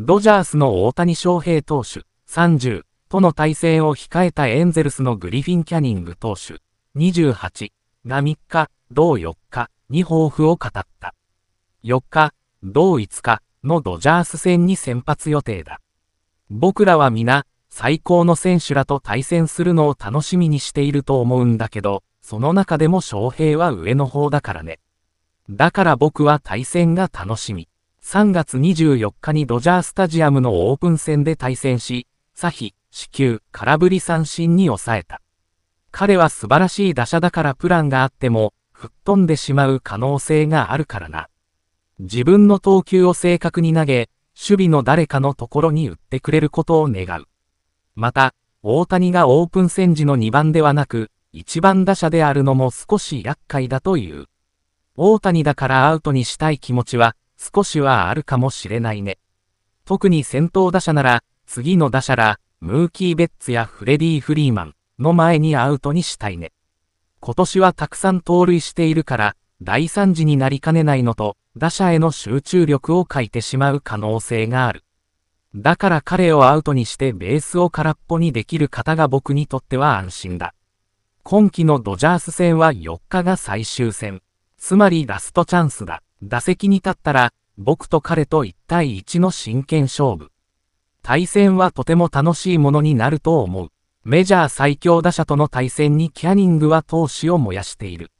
ドジャースの大谷翔平投手、30、との対戦を控えたエンゼルスのグリフィン・キャニング投手、28、が3日、同4日、に抱負を語った。4日、同5日、のドジャース戦に先発予定だ。僕らは皆、最高の選手らと対戦するのを楽しみにしていると思うんだけど、その中でも翔平は上の方だからね。だから僕は対戦が楽しみ。3月24日にドジャースタジアムのオープン戦で対戦し、左ヒ、死球、空振り三振に抑えた。彼は素晴らしい打者だからプランがあっても、吹っ飛んでしまう可能性があるからな。自分の投球を正確に投げ、守備の誰かのところに打ってくれることを願う。また、大谷がオープン戦時の2番ではなく、1番打者であるのも少し厄介だという。大谷だからアウトにしたい気持ちは、少しはあるかもしれないね。特に先頭打者なら、次の打者ら、ムーキー・ベッツやフレディ・フリーマンの前にアウトにしたいね。今年はたくさん盗塁しているから、大惨事になりかねないのと、打者への集中力を欠いてしまう可能性がある。だから彼をアウトにしてベースを空っぽにできる方が僕にとっては安心だ。今季のドジャース戦は4日が最終戦。つまりラストチャンスだ。打席に立ったら、僕と彼と1対1の真剣勝負。対戦はとても楽しいものになると思う。メジャー最強打者との対戦にキャニングは闘志を燃やしている。